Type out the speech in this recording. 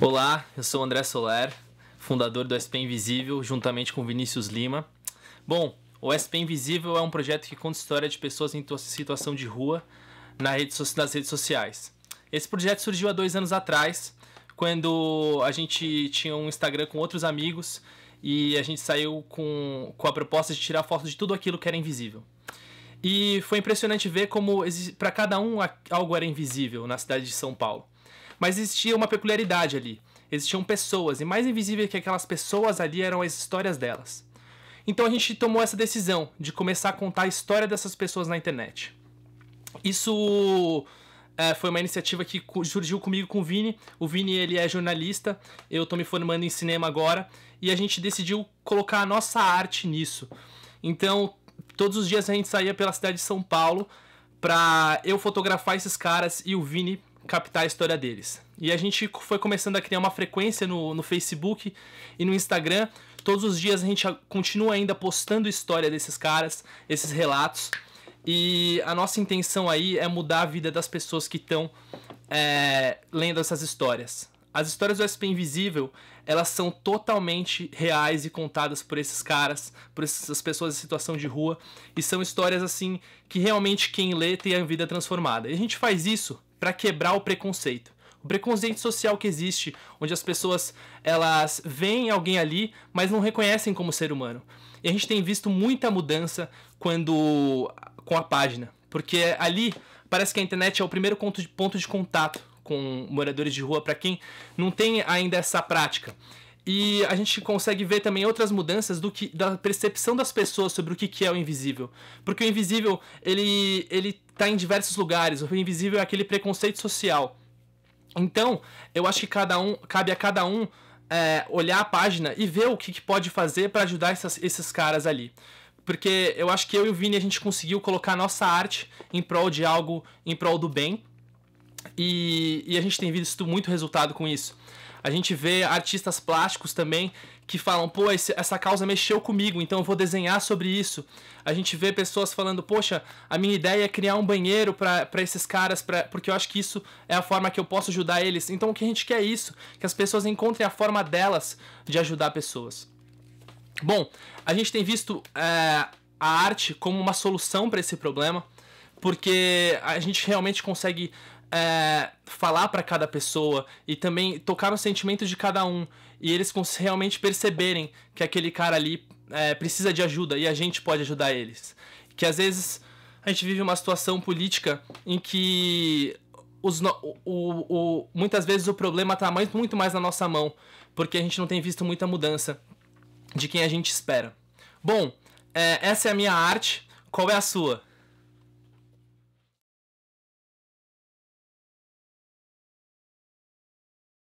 Olá, eu sou André Soler, fundador do SP Invisível, juntamente com Vinícius Lima. Bom, o SP Invisível é um projeto que conta história de pessoas em situação de rua nas redes sociais. Esse projeto surgiu há dois anos atrás, quando a gente tinha um Instagram com outros amigos e a gente saiu com, com a proposta de tirar fotos de tudo aquilo que era invisível. E foi impressionante ver como para cada um algo era invisível na cidade de São Paulo. Mas existia uma peculiaridade ali. Existiam pessoas, e mais invisível que aquelas pessoas ali eram as histórias delas. Então a gente tomou essa decisão de começar a contar a história dessas pessoas na internet. Isso é, foi uma iniciativa que surgiu comigo com o Vini. O Vini ele é jornalista, eu estou me formando em cinema agora e a gente decidiu colocar a nossa arte nisso. Então, todos os dias a gente saía pela cidade de São Paulo para eu fotografar esses caras e o Vini captar a história deles. E a gente foi começando a criar uma frequência no, no Facebook e no Instagram. Todos os dias a gente continua ainda postando história desses caras, esses relatos. E a nossa intenção aí é mudar a vida das pessoas que estão é, lendo essas histórias. As histórias do SP Invisível, elas são totalmente reais e contadas por esses caras, por essas pessoas em situação de rua, e são histórias assim que realmente quem lê tem a vida transformada. E a gente faz isso para quebrar o preconceito. O preconceito social que existe, onde as pessoas elas veem alguém ali, mas não reconhecem como ser humano. E a gente tem visto muita mudança quando com a página, porque ali parece que a internet é o primeiro ponto de, ponto de contato com moradores de rua para quem não tem ainda essa prática. E a gente consegue ver também outras mudanças do que da percepção das pessoas sobre o que, que é o invisível. Porque o invisível, ele, ele está em diversos lugares. O invisível é aquele preconceito social. Então, eu acho que cada um, cabe a cada um é, olhar a página e ver o que, que pode fazer para ajudar essas, esses caras ali. Porque eu acho que eu e o Vini a gente conseguiu colocar nossa arte em prol de algo, em prol do bem. E, e a gente tem visto muito resultado com isso. A gente vê artistas plásticos também que falam, pô, esse, essa causa mexeu comigo, então eu vou desenhar sobre isso. A gente vê pessoas falando, poxa, a minha ideia é criar um banheiro para esses caras, pra, porque eu acho que isso é a forma que eu posso ajudar eles. Então o que a gente quer é isso, que as pessoas encontrem a forma delas de ajudar pessoas. Bom, a gente tem visto é, a arte como uma solução para esse problema, porque a gente realmente consegue é, falar para cada pessoa e também tocar no sentimento de cada um e eles realmente perceberem que aquele cara ali é, precisa de ajuda e a gente pode ajudar eles. Que às vezes a gente vive uma situação política em que os no... o, o, o... muitas vezes o problema está mais, muito mais na nossa mão, porque a gente não tem visto muita mudança de quem a gente espera. Bom, é, essa é a minha arte, qual é a sua?